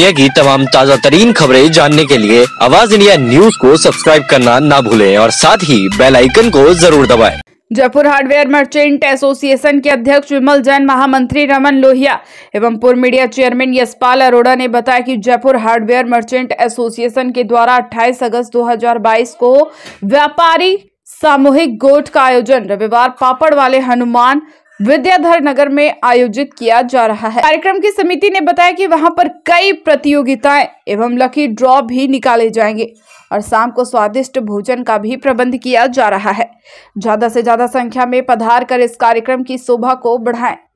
India की तमाम ताज़ा तरीन खबरें जानने के लिए आवाज इंडिया न्यूज को सब्सक्राइब करना ना भूलें और साथ ही बेल आइकन को जरूर दबाएं। जयपुर हार्डवेयर मर्चेंट एसोसिएशन के अध्यक्ष विमल जैन महामंत्री रमन लोहिया एवं पूर्व मीडिया चेयरमैन यशपाल अरोड़ा ने बताया कि जयपुर हार्डवेयर मर्चेंट एसोसिएशन के द्वारा 28 अगस्त 2022 को व्यापारी सामूहिक गोट का आयोजन रविवार पापड़ वाले हनुमान विद्याधर नगर में आयोजित किया जा रहा है कार्यक्रम की समिति ने बताया कि वहां पर कई प्रतियोगिताएं एवं लकी ड्रॉ भी निकाले जाएंगे और शाम को स्वादिष्ट भोजन का भी प्रबंध किया जा रहा है ज्यादा से ज्यादा संख्या में पधार कर इस कार्यक्रम की शोभा को बढ़ाएं